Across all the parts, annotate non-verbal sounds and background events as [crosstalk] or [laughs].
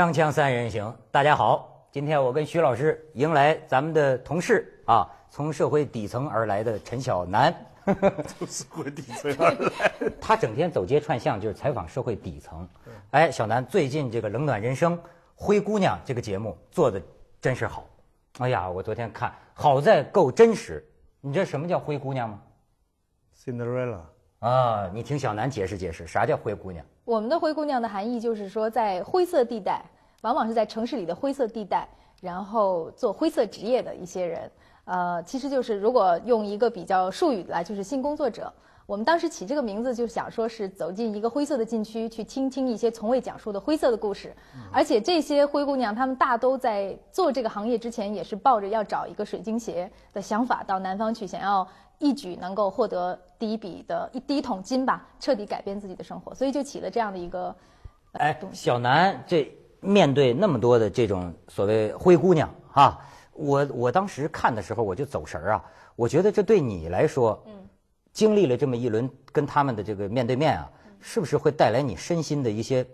锵锵三人行，大家好！今天我跟徐老师迎来咱们的同事啊，从社会底层而来的陈小南。[laughs] 从社会底层而来，他整天走街串巷，就是采访社会底层。哎，小南，最近这个《冷暖人生》《灰姑娘》这个节目做的真是好。哎呀，我昨天看，好在够真实。你知道什么叫灰姑娘吗？Cinderella 啊，你听小南解释解释，啥叫灰姑娘？我们的灰姑娘的含义就是说，在灰色地带，往往是在城市里的灰色地带，然后做灰色职业的一些人，呃，其实就是如果用一个比较术语来，就是性工作者。我们当时起这个名字就想说是走进一个灰色的禁区，去听听一些从未讲述的灰色的故事。而且这些灰姑娘，她们大都在做这个行业之前，也是抱着要找一个水晶鞋的想法到南方去，想要。一举能够获得第一笔的一第一桶金吧，彻底改变自己的生活，所以就起了这样的一个，哎，小南这面对那么多的这种所谓灰姑娘啊，我我当时看的时候我就走神儿啊，我觉得这对你来说，嗯，经历了这么一轮跟他们的这个面对面啊，是不是会带来你身心的一些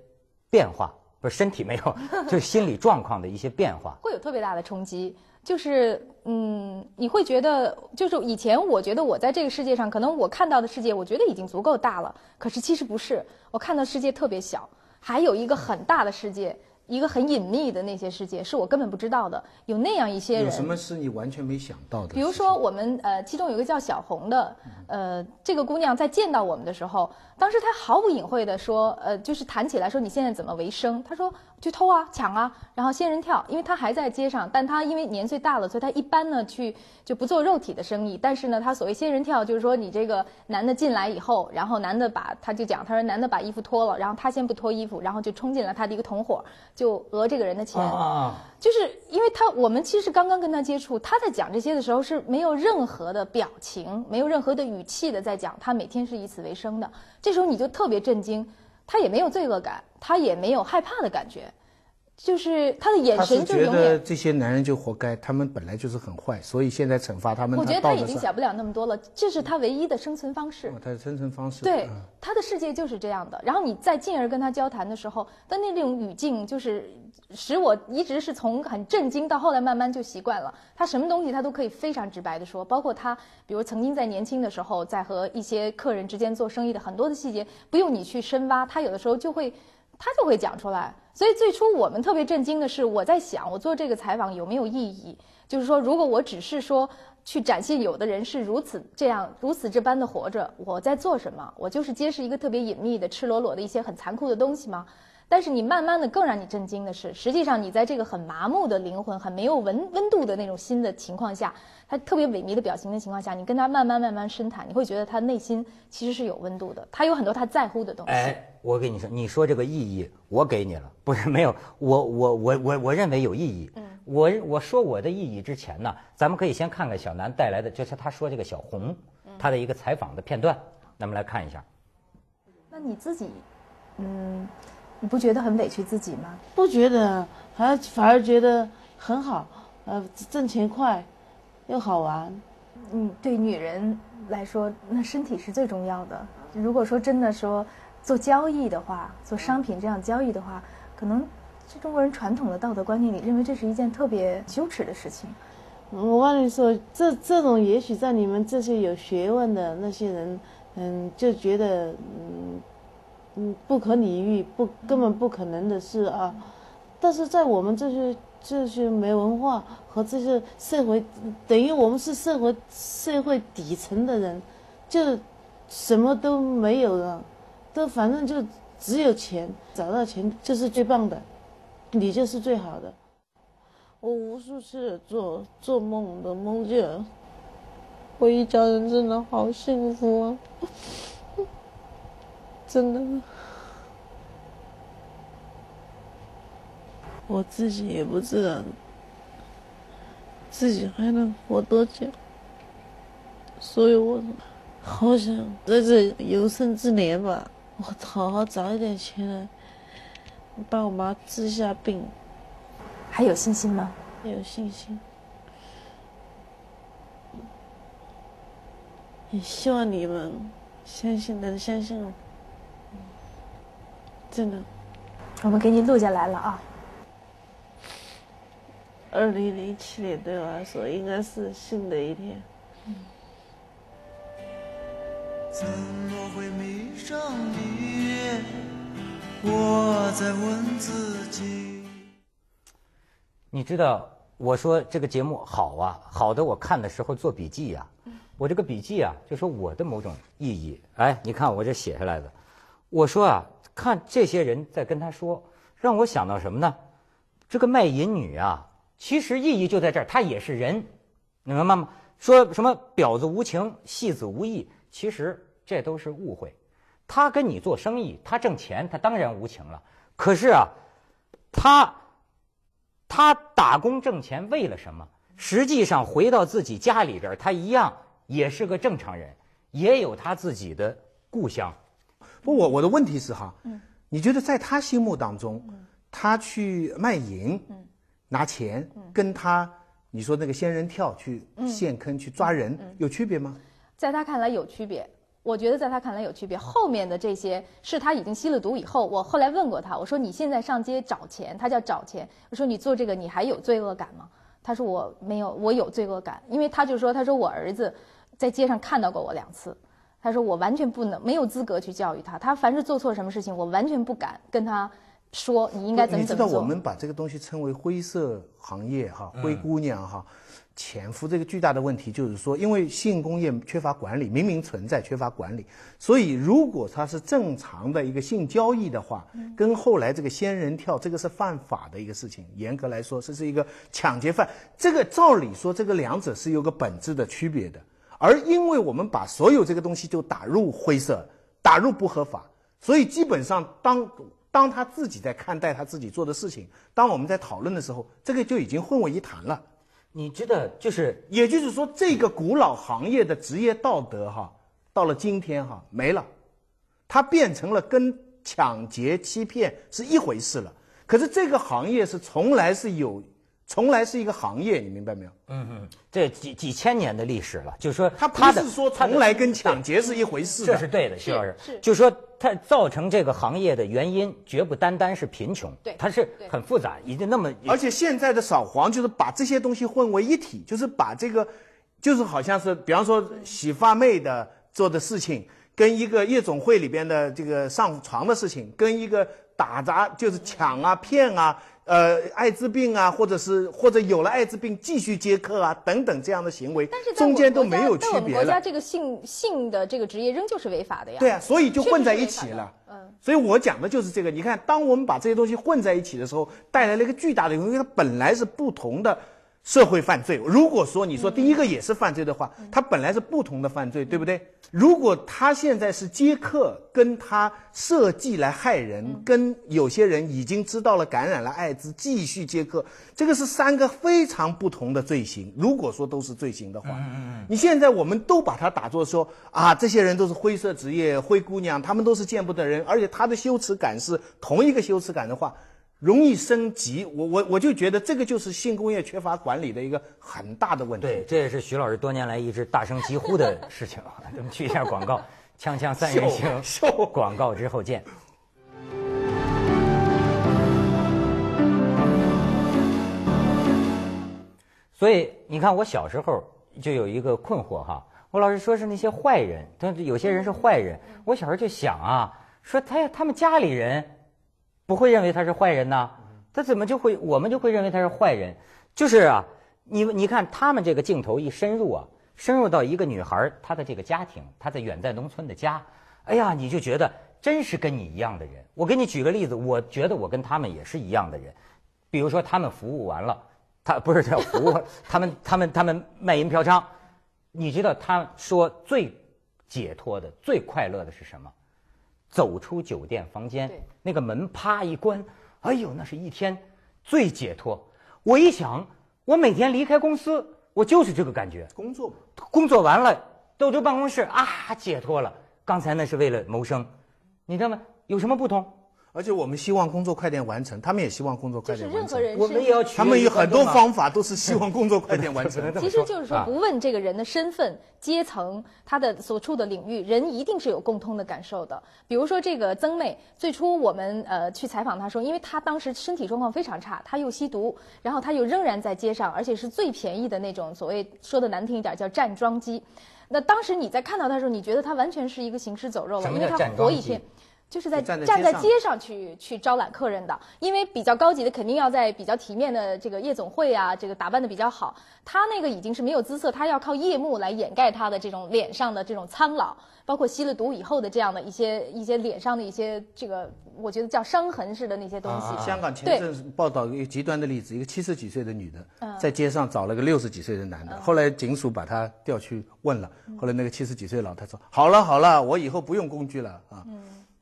变化？不是身体没有，[laughs] 就是心理状况的一些变化，[laughs] 会有特别大的冲击。就是嗯，你会觉得，就是以前我觉得我在这个世界上，可能我看到的世界，我觉得已经足够大了。可是其实不是，我看到世界特别小，还有一个很大的世界，一个很隐秘的那些世界，是我根本不知道的。有那样一些人，有什么是你完全没想到的？比如说，我们呃，其中有一个叫小红的，呃，这个姑娘在见到我们的时候。当时他毫无隐晦的说，呃，就是谈起来说你现在怎么为生？他说去偷啊，抢啊，然后仙人跳，因为他还在街上，但他因为年岁大了，所以他一般呢去就不做肉体的生意。但是呢，他所谓仙人跳，就是说你这个男的进来以后，然后男的把他就讲，他说男的把衣服脱了，然后他先不脱衣服，然后就冲进来他的一个同伙，就讹这个人的钱。啊！就是因为他我们其实刚刚跟他接触，他在讲这些的时候是没有任何的表情，没有任何的语气的在讲，他每天是以此为生的。这时候你就特别震惊，他也没有罪恶感，他也没有害怕的感觉。就是他的眼神，就觉得这些男人就活该，他们本来就是很坏，所以现在惩罚他们。我觉得他已经想不了那么多了，这是他唯一的生存方式。他的生存方式。对，他的世界就是这样的。然后你再进而跟他交谈的时候，他那种语境就是使我一直是从很震惊到后来慢慢就习惯了。他什么东西他都可以非常直白的说，包括他，比如曾经在年轻的时候在和一些客人之间做生意的很多的细节，不用你去深挖，他有的时候就会。他就会讲出来，所以最初我们特别震惊的是，我在想，我做这个采访有没有意义？就是说，如果我只是说去展现有的人是如此这样如此这般的活着，我在做什么？我就是揭示一个特别隐秘的、赤裸裸的一些很残酷的东西吗？但是你慢慢的，更让你震惊的是，实际上你在这个很麻木的灵魂、很没有温温度的那种心的情况下，他特别萎靡的表情的情况下，你跟他慢慢慢慢深谈，你会觉得他内心其实是有温度的，他有很多他在乎的东西。我跟你说，你说这个意义，我给你了，不是没有，我我我我我认为有意义。嗯，我我说我的意义之前呢，咱们可以先看看小南带来的，就是他说这个小红，他的一个采访的片段，咱们来看一下。那你自己，嗯，你不觉得很委屈自己吗？不觉得，还反而觉得很好，呃，挣钱快，又好玩。嗯，对女人来说，那身体是最重要的。如果说真的说。做交易的话，做商品这样交易的话，可能是中国人传统的道德观念里，认为这是一件特别羞耻的事情。我跟你说，这这种也许在你们这些有学问的那些人，嗯，就觉得嗯嗯不可理喻，不根本不可能的事啊。但是在我们这些这些没文化和这些社会，等于我们是社会社会底层的人，就什么都没有了。反正就只有钱，找到钱就是最棒的，你就是最好的。我无数次做做梦的，梦见我一家人真的好幸福啊，真的。我自己也不知道自己还能活多久？所以，我好想在这有生之年吧。我好好找一点钱，来，帮我妈治下病。还有信心吗？有信心。也希望你们相信，能相信我。真的。我们给你录下来了啊。二零零七年对我来说应该是新的一天。嗯。怎么会迷上你？我在问自己。你知道，我说这个节目好啊，好的，我看的时候做笔记呀。我这个笔记啊，就说我的某种意义。哎，你看我这写下来的，我说啊，看这些人在跟他说，让我想到什么呢？这个卖淫女啊，其实意义就在这儿，她也是人，你明白吗？说什么婊子无情，戏子无义，其实。这都是误会，他跟你做生意，他挣钱，他当然无情了。可是啊，他，他打工挣钱为了什么？实际上回到自己家里边，他一样也是个正常人，也有他自己的故乡。不，我我的问题是哈，你觉得在他心目当中，他去卖淫，拿钱，跟他你说那个仙人跳去陷坑去抓人有区别吗？在他看来有区别。我觉得在他看来有区别，后面的这些是他已经吸了毒以后。我后来问过他，我说你现在上街找钱，他叫找钱。我说你做这个你还有罪恶感吗？他说我没有，我有罪恶感，因为他就说他说我儿子，在街上看到过我两次，他说我完全不能没有资格去教育他，他凡是做错什么事情，我完全不敢跟他说你应该怎么怎么做。你知道我们把这个东西称为灰色行业哈，灰姑娘哈。潜伏这个巨大的问题就是说，因为性工业缺乏管理，明明存在缺乏管理，所以如果它是正常的一个性交易的话，跟后来这个仙人跳这个是犯法的一个事情。严格来说，这是一个抢劫犯。这个照理说，这个两者是有个本质的区别的。而因为我们把所有这个东西就打入灰色，打入不合法，所以基本上当当他自己在看待他自己做的事情，当我们在讨论的时候，这个就已经混为一谈了。你知道，就是，也就是说，这个古老行业的职业道德，哈，到了今天，哈，没了，它变成了跟抢劫、欺骗是一回事了。可是这个行业是从来是有。从来是一个行业，你明白没有？嗯嗯，这几几千年的历史了，就是说，他不是说从来跟抢劫是一回事，这是对的，徐老师。就说它造成这个行业的原因，绝不单单是贫穷，对，它是很复杂，已经那么。而且现在的扫黄就是把这些东西混为一体，就是把这个，就是好像是，比方说洗发妹的做的事情，跟一个夜总会里边的这个上床的事情，跟一个打砸就是抢啊、骗啊。呃，艾滋病啊，或者是或者有了艾滋病继续接客啊，等等这样的行为，中间都没有区别了。我们国家这个性性的这个职业仍旧是违法的呀。对啊，所以就混在一起了。嗯，所以我讲的就是这个。你看，当我们把这些东西混在一起的时候，带来了一个巨大的因为它本来是不同的。社会犯罪，如果说你说第一个也是犯罪的话，他本来是不同的犯罪，对不对？如果他现在是接客，跟他设计来害人，跟有些人已经知道了感染了艾滋继续接客，这个是三个非常不同的罪行。如果说都是罪行的话，你现在我们都把它打作说啊，这些人都是灰色职业，灰姑娘，他们都是见不得人，而且他的羞耻感是同一个羞耻感的话。容易升级，我我我就觉得这个就是性工业缺乏管理的一个很大的问题。对，这也是徐老师多年来一直大声疾呼的事情。咱们去一下广告，锵锵三人行，[laughs] 广告之后见。所以你看，我小时候就有一个困惑哈，我老师说是那些坏人，是有些人是坏人。我小时候就想啊，说他他们家里人。不会认为他是坏人呢，他怎么就会我们就会认为他是坏人？就是啊，你你看他们这个镜头一深入啊，深入到一个女孩她的这个家庭，她的远在农村的家，哎呀，你就觉得真是跟你一样的人。我给你举个例子，我觉得我跟他们也是一样的人。比如说他们服务完了，他不是叫服务，[laughs] 他们他们他们卖淫嫖娼，你知道他说最解脱的最快乐的是什么？走出酒店房间，那个门啪一关，哎呦，那是一天最解脱。我一想，我每天离开公司，我就是这个感觉。工作工作完了，到这办公室啊，解脱了。刚才那是为了谋生，你知道吗？有什么不同？而且我们希望工作快点完成，他们也希望工作快点完成。就是任何人是，他们有很多方法都是希望工作快点完成。[laughs] 其实就是说，不问这个人的身份、阶层、他的所处的领域，人一定是有共通的感受的。比如说这个曾妹，最初我们呃去采访她说，因为她当时身体状况非常差，她又吸毒，然后她又仍然在街上，而且是最便宜的那种，所谓说的难听一点叫站桩机。那当时你在看到她的时候，你觉得她完全是一个行尸走肉了，因为她活一天。就是在站在街上去去招揽客人的，因为比较高级的肯定要在比较体面的这个夜总会啊，这个打扮的比较好。他那个已经是没有姿色，他要靠夜幕来掩盖他的这种脸上的这种苍老，包括吸了毒以后的这样的一些一些脸上的一些这个，我觉得叫伤痕似的那些东西。香港前阵报道一个极端的例子，一个七十几岁的女的在街上找了个六十几岁的男的，后来警署把他调去问了，后来那个七十几岁老太说：“好了好了，我以后不用工具了啊。”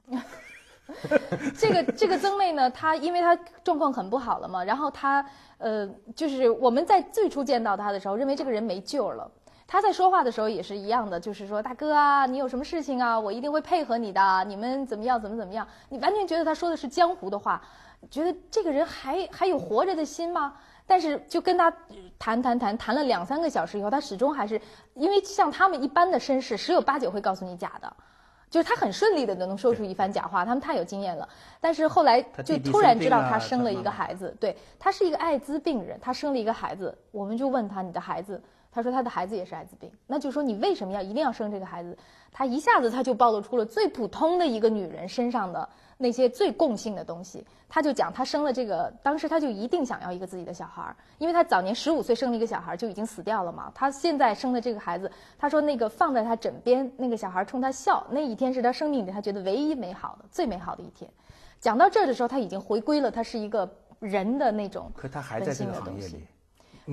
[laughs] 这个这个曾妹呢，她因为她状况很不好了嘛，然后她呃，就是我们在最初见到她的时候，认为这个人没救了。他在说话的时候也是一样的，就是说大哥啊，你有什么事情啊，我一定会配合你的，你们怎么样，怎么怎么样，你完全觉得他说的是江湖的话，觉得这个人还还有活着的心吗？但是就跟他谈谈谈谈了两三个小时以后，他始终还是因为像他们一般的身世，十有八九会告诉你假的。就是他很顺利的能能说出一番假话，他们太有经验了。但是后来就突然知道他生了一个孩子，对他是一个艾滋病人，他生了一个孩子，我们就问他你的孩子。他说他的孩子也是艾滋病，那就说你为什么要一定要生这个孩子？他一下子他就暴露出了最普通的一个女人身上的那些最共性的东西。他就讲他生了这个，当时他就一定想要一个自己的小孩，因为他早年十五岁生了一个小孩就已经死掉了嘛。他现在生了这个孩子，他说那个放在他枕边那个小孩冲他笑，那一天是他生命里他觉得唯一美好的最美好的一天。讲到这儿的时候，他已经回归了，他是一个人的那种。可他还在这个行业里。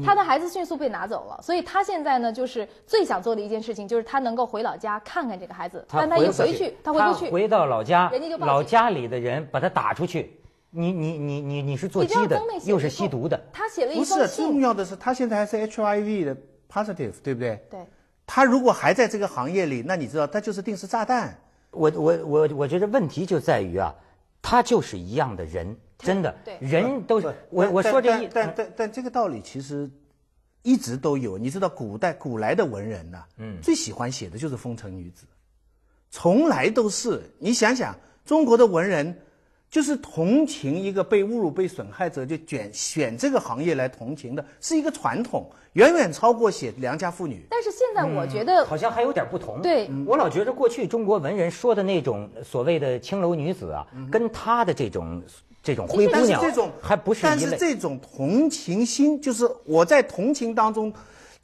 他的孩子迅速被拿走了，所以他现在呢，就是最想做的一件事情，就是他能够回老家看看这个孩子。但他一回去，他回不去，回到老家，老家里的人把他打出去。你你你你你是做鸡的，又是吸毒的。他写了一封信。不是，重要的是他现在还是 HIV 的 positive，对不对？对。他如果还在这个行业里，那你知道他就是定时炸弹。我我我我觉得问题就在于啊，他就是一样的人。真的，人都是我我说这，但但但这个道理其实一直都有。你知道，古代古来的文人呐，嗯，最喜欢写的就是风尘女子，从来都是。你想想，中国的文人就是同情一个被侮辱、被损害者，就卷选这个行业来同情的是一个传统，远远超过写良家妇女。但是现在我觉得好像还有点不同。对，我老觉得过去中国文人说的那种所谓的青楼女子啊，跟他的这种。这种灰姑娘还不是，但是这种同情心，就是我在同情当中。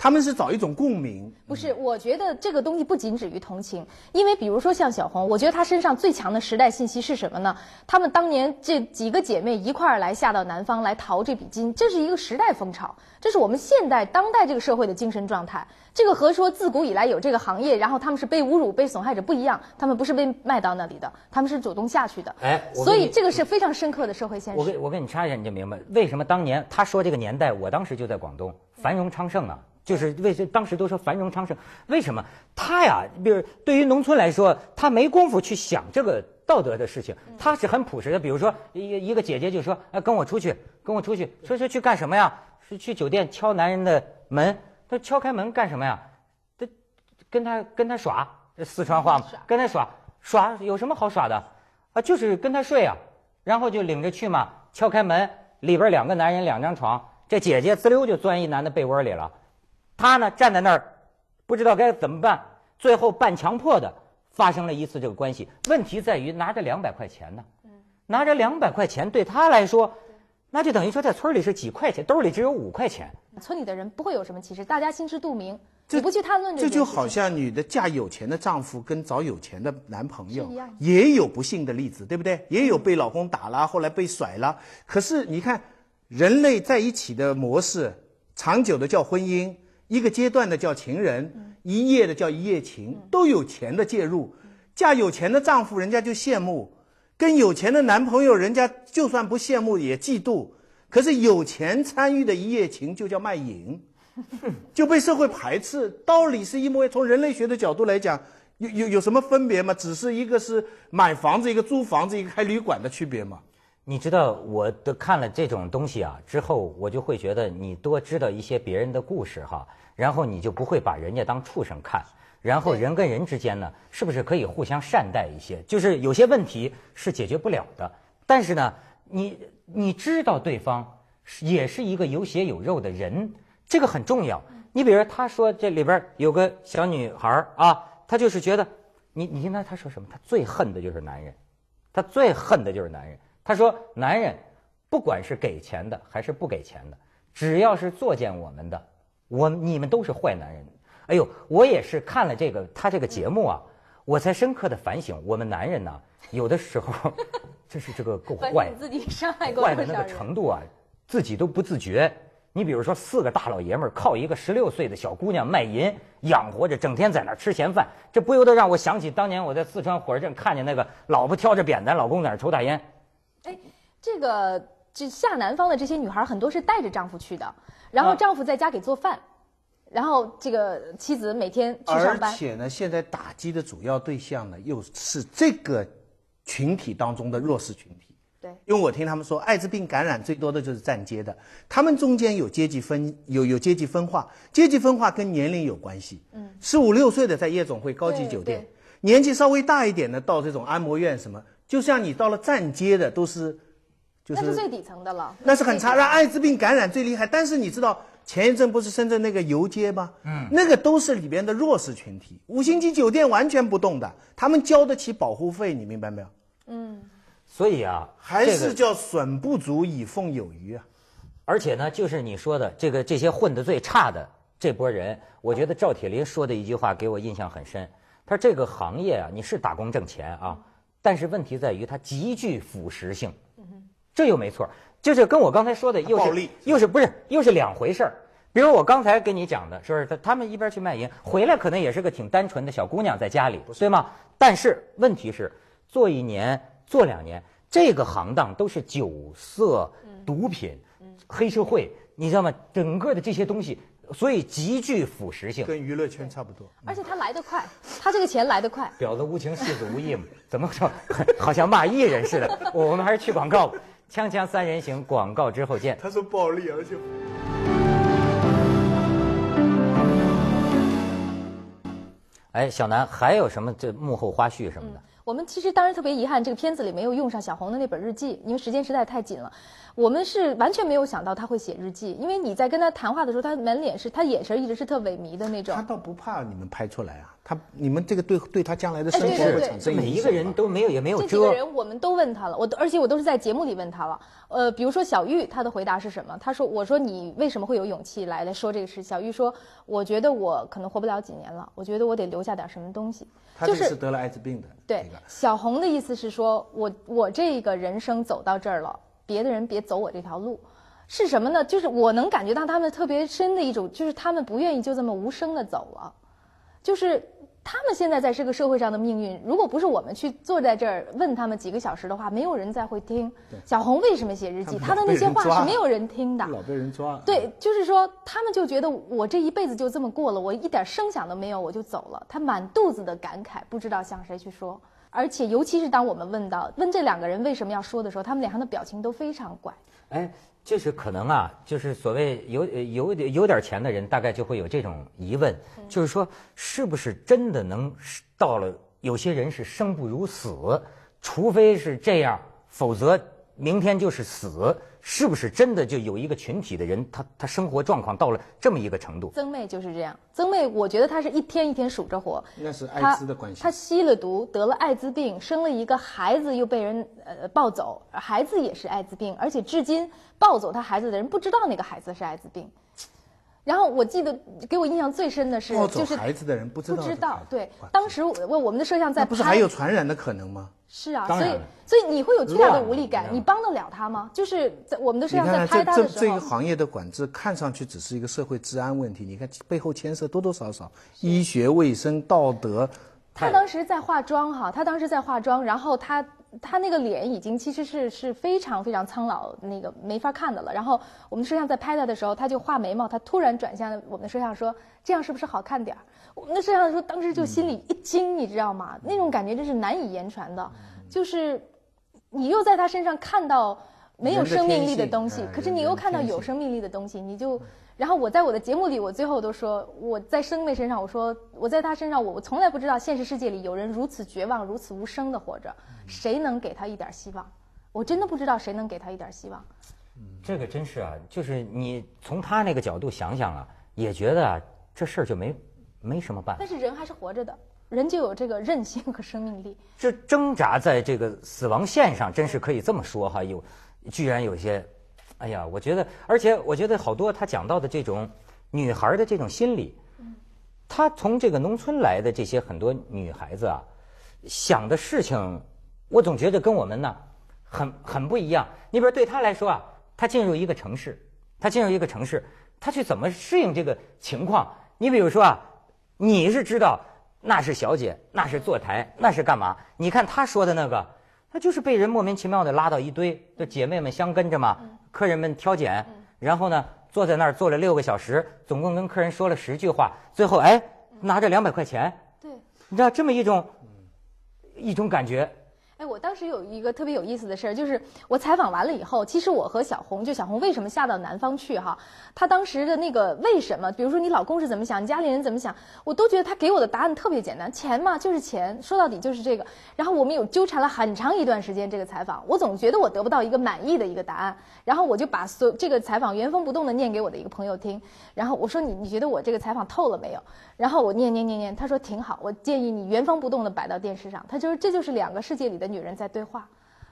他们是找一种共鸣，不是？我觉得这个东西不仅止于同情，因为比如说像小红，我觉得她身上最强的时代信息是什么呢？他们当年这几个姐妹一块儿来下到南方来淘这笔金，这是一个时代风潮，这是我们现代当代这个社会的精神状态。这个和说自古以来有这个行业，然后他们是被侮辱被损害者不一样，他们不是被卖到那里的，他们是主动下去的。哎，所以这个是非常深刻的社会现实。我给我给你插一下，你就明白为什么当年他说这个年代，我当时就在广东，繁荣昌盛啊。就是为这，当时都说繁荣昌盛，为什么他呀？比如对于农村来说，他没工夫去想这个道德的事情，他是很朴实的。比如说，一一个姐姐就说：“哎，跟我出去，跟我出去，说说去干什么呀？去酒店敲男人的门？他敲开门干什么呀？他跟他跟他耍，四川话嘛，跟他耍耍有什么好耍的？啊，就是跟他睡啊，然后就领着去嘛，敲开门，里边两个男人，两张床，这姐姐滋溜就钻一男的被窝里了。”他呢，站在那儿，不知道该怎么办。最后，半强迫的，发生了一次这个关系。问题在于，拿着两百块钱呢，拿着两百块钱对他来说，那就等于说在村里是几块钱，兜里只有五块钱。村里的人不会有什么歧视，大家心知肚明。你不去谈论这，这就好像女的嫁有钱的丈夫跟找有钱的男朋友一样，也有不幸的例子，对不对？也有被老公打了，后来被甩了。可是你看，人类在一起的模式，长久的叫婚姻。一个阶段的叫情人，一夜的叫一夜情，都有钱的介入，嫁有钱的丈夫，人家就羡慕；跟有钱的男朋友，人家就算不羡慕也嫉妒。可是有钱参与的一夜情就叫卖淫，[laughs] 就被社会排斥。道理是一模一样，从人类学的角度来讲，有有有什么分别吗？只是一个是买房子，一个租房子，一个开旅馆的区别吗？你知道，我的看了这种东西啊之后，我就会觉得你多知道一些别人的故事哈，然后你就不会把人家当畜生看，然后人跟人之间呢，是不是可以互相善待一些？就是有些问题是解决不了的，但是呢，你你知道对方也是一个有血有肉的人，这个很重要。你比如说，他说这里边有个小女孩啊，他就是觉得你，你听他他说什么？他最恨的就是男人，他最恨的就是男人。他说：“男人，不管是给钱的还是不给钱的，只要是作践我们的，我你们都是坏男人。”哎呦，我也是看了这个他这个节目啊，我才深刻的反省我们男人呐，有的时候真 [laughs] 是这个够坏，坏的那个程度啊，自己都不自觉。你比如说，四个大老爷们儿靠一个十六岁的小姑娘卖淫养活着，整天在那儿吃闲饭，这不由得让我想起当年我在四川火车站看见那个老婆挑着扁担，老公在那儿抽大烟。哎，这个这下南方的这些女孩很多是带着丈夫去的，然后丈夫在家给做饭，然后这个妻子每天去上班。而且呢，现在打击的主要对象呢，又是这个群体当中的弱势群体。对，因为我听他们说，艾滋病感染最多的就是站街的，他们中间有阶级分，有有阶级分化，阶级分化跟年龄有关系。嗯，十五六岁的在夜总会、高级酒店，年纪稍微大一点的到这种按摩院什么。就像你到了站街的都是，就是那是最底层的了，那是很差，让艾滋病感染最厉害。但是你知道前一阵不是深圳那个游街吗？嗯，那个都是里边的弱势群体，五星级酒店完全不动的，他们交得起保护费，你明白没有？嗯，所以啊，还是叫损不足以奉有余啊。而且呢，就是你说的这个这些混得最差的这波人，我觉得赵铁林说的一句话给我印象很深，他说这个行业啊，你是打工挣钱啊。但是问题在于它极具腐蚀性，这又没错，就是跟我刚才说的又是又是不是又是两回事儿。比如我刚才跟你讲的，说是他们一边去卖淫，回来可能也是个挺单纯的小姑娘在家里，对吗？但是问题是，做一年、做两年，这个行当都是酒色、毒品、黑社会，你知道吗？整个的这些东西。所以极具腐蚀性，跟娱乐圈差不多。而且他来得快，他这个钱来得快。婊子无情，戏子无义嘛？怎么说？好像骂艺人似的。我们还是去广告吧。锵锵三人行，广告之后见。他说暴力，而且……哎，小南还有什么这幕后花絮什么的？我们其实当然特别遗憾，这个片子里没有用上小红的那本日记，因为时间实在太紧了。我们是完全没有想到他会写日记，因为你在跟他谈话的时候，他满脸是，他眼神一直是特萎靡的那种。他倒不怕你们拍出来啊。他，你们这个对对他将来的生，活对每一个人都没有，也没有遮。这个人我们都问他了，我而且我都是在节目里问他了。呃，比如说小玉，他的回答是什么？他说：“我说你为什么会有勇气来来说这个事？”小玉说：“我觉得我可能活不了几年了，我觉得我得留下点什么东西。”他就是得了艾滋病的。对，小红的意思是说，我我这个人生走到这儿了，别的人别走我这条路，是什么呢？就是我能感觉到他们特别深的一种，就是他们不愿意就这么无声的走了，就是。他们现在在这个社会上的命运，如果不是我们去坐在这儿问他们几个小时的话，没有人再会听。小红为什么写日记？他的那些话是没有人听的，老被人抓。对，就是说他们就觉得我这一辈子就这么过了，我一点声响都没有，我就走了。他满肚子的感慨，不知道向谁去说。而且，尤其是当我们问到问这两个人为什么要说的时候，他们脸上的表情都非常怪。哎，就是可能啊，就是所谓有有点有点钱的人，大概就会有这种疑问，就是说，是不是真的能到了？有些人是生不如死，除非是这样，否则明天就是死。是不是真的就有一个群体的人，他他生活状况到了这么一个程度？曾妹就是这样，曾妹，我觉得她是一天一天数着活。那是艾滋的关系。她吸了毒，得了艾滋病，生了一个孩子，又被人呃抱走，孩子也是艾滋病，而且至今抱走她孩子的人不知道那个孩子是艾滋病。然后我记得给我印象最深的是，就是孩子的人不知道，不知道对。当时我我们的摄像在拍，不是还有传染的可能吗？是啊，所以所以你会有巨大的无力感，你帮得了他吗？就是在我们的摄像在拍他的时候。这这个行业的管制，看上去只是一个社会治安问题，你看背后牵涉多多少少医学、卫生、道德。他当时在化妆哈，他当时在化妆，然后他。他那个脸已经其实是是非常非常苍老，那个没法看的了。然后我们摄像在拍他的时候，他就画眉毛，他突然转向我们的摄像说：“这样是不是好看点儿？”我们的摄像说，当时就心里一惊，你知道吗？那种感觉真是难以言传的，就是你又在他身上看到没有生命力的东西，可是你又看到有生命力的东西，你就。然后我在我的节目里，我最后都说我在生妹身上，我说我在她身上，我我从来不知道现实世界里有人如此绝望、如此无声的活着，谁能给她一点希望？我真的不知道谁能给她一点希望。这个真是啊，就是你从她那个角度想想啊，也觉得啊，这事儿就没没什么办法。但是人还是活着的，人就有这个韧性和生命力。这挣扎在这个死亡线上，真是可以这么说哈，有居然有些。哎呀，我觉得，而且我觉得好多他讲到的这种女孩的这种心理，嗯，她从这个农村来的这些很多女孩子啊，想的事情，我总觉得跟我们呢很很不一样。你比如对她来说啊，她进入一个城市，她进入一个城市，她去怎么适应这个情况？你比如说啊，你是知道那是小姐，那是坐台，那是干嘛？你看她说的那个，她就是被人莫名其妙的拉到一堆，就姐妹们相跟着嘛。客人们挑拣，然后呢，坐在那儿坐了六个小时，总共跟客人说了十句话，最后哎，拿着两百块钱，你知道这么一种一种感觉。哎，我当时有一个特别有意思的事儿，就是我采访完了以后，其实我和小红，就小红为什么下到南方去哈，她当时的那个为什么，比如说你老公是怎么想，你家里人怎么想，我都觉得她给我的答案特别简单，钱嘛就是钱，说到底就是这个。然后我们有纠缠了很长一段时间这个采访，我总觉得我得不到一个满意的一个答案，然后我就把所这个采访原封不动的念给我的一个朋友听，然后我说你你觉得我这个采访透了没有？然后我念念念念，他说挺好，我建议你原封不动的摆到电视上，他就是这就是两个世界里的。女人在对话，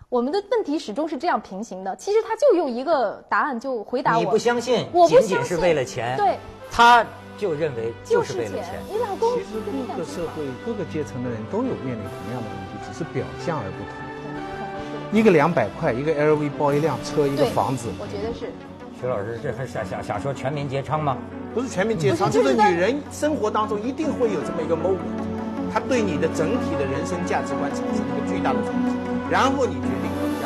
我们的问题始终是这样平行的。其实他就用一个答案就回答我：你不相信，我不相信是为了钱。对，他就认为就是为了钱。你老公其实各个社会各个阶层的人都有面临同样的问题，只是表象而不同。一个两百块，一个 LV 包，一辆车，一个房子。我觉得是。徐老师，这还想想想说全民皆娼吗？不是全民皆娼，就是女人生活当中一定会有这么一个 moment。对你的整体的人生价值观产生一个巨大的冲击，然后你决定。